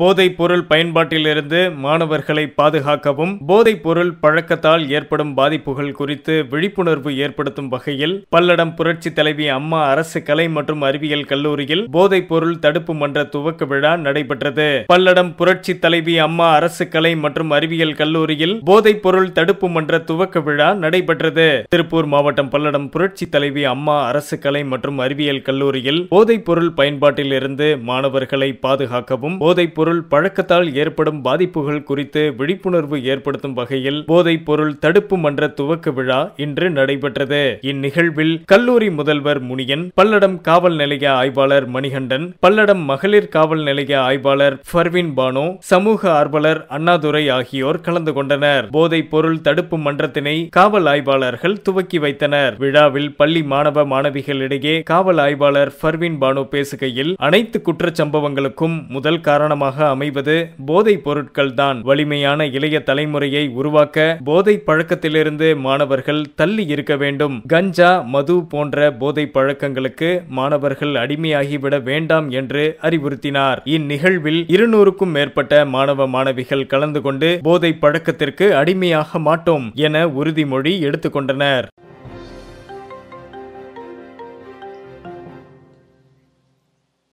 போதைப் பொருள் பயன்பாட்டிலிருந்து மாணவர்களை பாதுகாக்கவும் போதைப் பொருள் பழக்கத்தால் ஏற்படும் பாதிப்புகள் குறித்து விழிப்புணர்வு ஏற்படுத்தும் வகையில் பல்லடம் புரட்சி தலைவி அம்மா அரசு கலை மற்றும் அறிவியல் கல்லூரியில் போதைப் பொருள் தடுப்பு மன்ற துவக்க விழா நடைபெற்றது பல்லடம் புரட்சி தலைவி அம்மா அரசு கலை மற்றும் அறிவியல் கல்லூரியில் போதைப் பொருள் தடுப்பு மன்ற துவக்க விழா நடைபெற்றது திருப்பூர் மாவட்டம் பல்லடம் புரட்சி தலைவி அம்மா அரசு கலை மற்றும் அறிவியல் கல்லூரியில் போதைப் பொருள் பயன்பாட்டிலிருந்து மாணவர்களை பாதுகாக்கவும் போதைப் பொருள் பழக்கத்தால் ஏற்படும் பாதிப்புகள் குறித்து விழிப்புணர்வு ஏற்படுத்தும் வகையில் போதைப் பொருள் தடுப்பு மன்ற துவக்க விழா இன்று நடைபெற்றது இந்நிகழ்வில் கல்லூரி முதல்வர் முனியன் பல்லடம் காவல் நிலைய ஆய்வாளர் மணிகண்டன் பல்லடம் மகளிர் காவல் நிலைய ஆய்வாளர் ஃபர்வின் பானோ சமூக ஆர்வலர் அண்ணாதுரை ஆகியோர் கலந்து கொண்டனர் போதைப் பொருள் தடுப்பு மன்றத்தினை காவல் ஆய்வாளர்கள் துவக்கி வைத்தனர் விழாவில் பள்ளி மாணவ மாணவிகளிடையே காவல் ஆய்வாளர் ஃபர்வின் பானு பேசுகையில் அனைத்து குற்றச்சம்பவங்களுக்கும் முதல் காரணமாக காரணமாக அமைவது போதைப் பொருட்கள் தான் வலிமையான இளைய தலைமுறையை உருவாக்க போதை பழக்கத்திலிருந்து மாணவர்கள் தள்ளி இருக்க வேண்டும் கஞ்சா மது போன்ற போதை பழக்கங்களுக்கு மாணவர்கள் அடிமையாகிவிட வேண்டாம் என்று அறிவுறுத்தினார் இந்நிகழ்வில் இருநூறுக்கும் மேற்பட்ட மாணவ மாணவிகள் கலந்து கொண்டு போதை பழக்கத்திற்கு அடிமையாக மாட்டோம் என உறுதிமொழி எடுத்துக்கொண்டனர்